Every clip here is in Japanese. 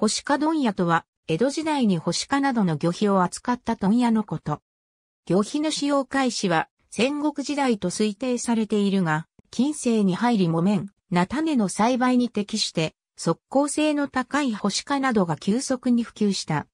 星鹿問屋とは、江戸時代に星鹿などの魚費を扱った問屋のこと。魚費の使用開始は戦国時代と推定されているが、近世に入り木綿、菜種の栽培に適して、即効性の高い星鹿などが急速に普及した。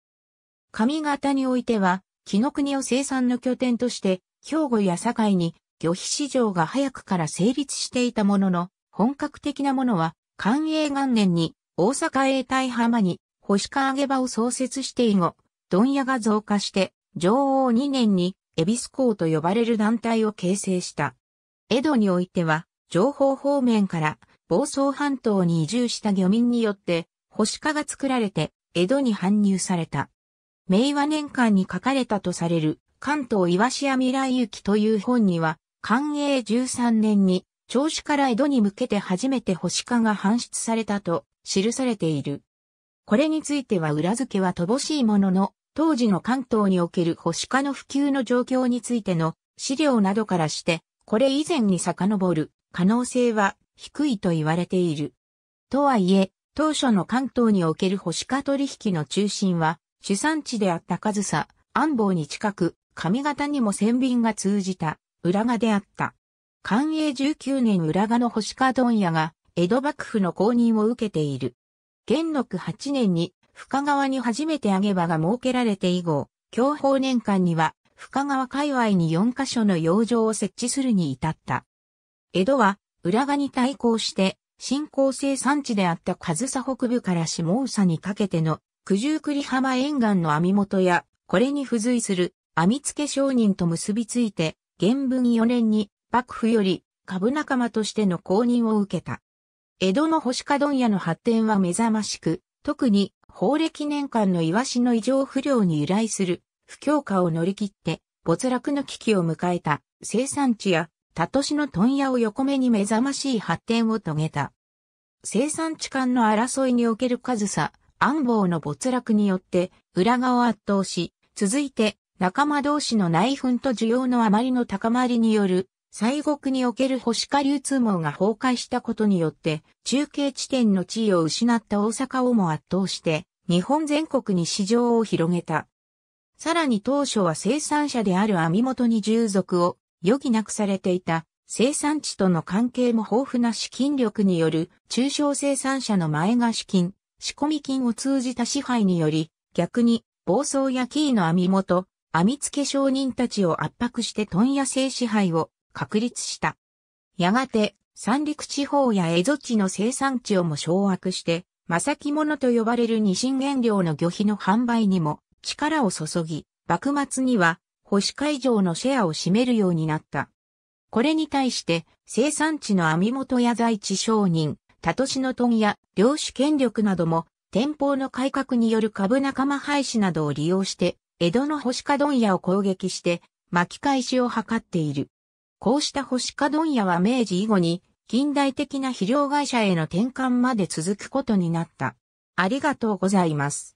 上方においては、木の国を生産の拠点として、兵庫や堺に魚費市場が早くから成立していたものの、本格的なものは、寛永元年に大阪永代浜に星川揚げ場を創設して以後、問屋が増加して、上王2年に、エビス港と呼ばれる団体を形成した。江戸においては、情報方面から房総半島に移住した漁民によって、星川が作られて、江戸に搬入された。明和年間に書かれたとされる、関東岩シ未来行きという本には、寛永13年に、銚子から江戸に向けて初めて星川が搬出されたと記されている。これについては裏付けは乏しいものの、当時の関東における保守化の普及の状況についての資料などからして、これ以前に遡る可能性は低いと言われている。とはいえ、当初の関東における保守化取引の中心は、主産地であった上総、安房に近く、上方にも先便が通じた、浦賀であった。寛永19年浦賀の星化問屋が、江戸幕府の公認を受けている。元禄8年に深川に初めて揚げ場が設けられて以後、享保年間には深川界隈に4カ所の養生を設置するに至った。江戸は浦賀に対抗して新興生産地であった上総北部から下佐にかけての九十九里浜沿岸の網元や、これに付随する網付商人と結びついて、元文4年に幕府より株仲間としての公認を受けた。江戸の星守問屋の発展は目覚ましく、特に法暦年間のイワシの異常不良に由来する不況化を乗り切って没落の危機を迎えた生産地や他都市の問屋を横目に目覚ましい発展を遂げた。生産地間の争いにおける数差、安房の没落によって裏側を圧倒し、続いて仲間同士の内紛と需要のあまりの高まりによる西国における保守化流通網が崩壊したことによって、中継地点の地位を失った大阪をも圧倒して、日本全国に市場を広げた。さらに当初は生産者である網元に従属を余儀なくされていた生産地との関係も豊富な資金力による中小生産者の前貸金、仕込み金を通じた支配により、逆に暴走やキーの網元、網付け商人たちを圧迫して問屋制支配を確立した。やがて、三陸地方や蝦夷地の生産地をも掌握して、正木物と呼ばれる二神原料の魚皮の販売にも力を注ぎ、幕末には星会場のシェアを占めるようになった。これに対して生産地の網元や在地商人、たとしの問や領主権力なども天保の改革による株仲間廃止などを利用して、江戸の星家問屋を攻撃して巻き返しを図っている。こうした星か化問屋は明治以後に近代的な肥料会社への転換まで続くことになった。ありがとうございます。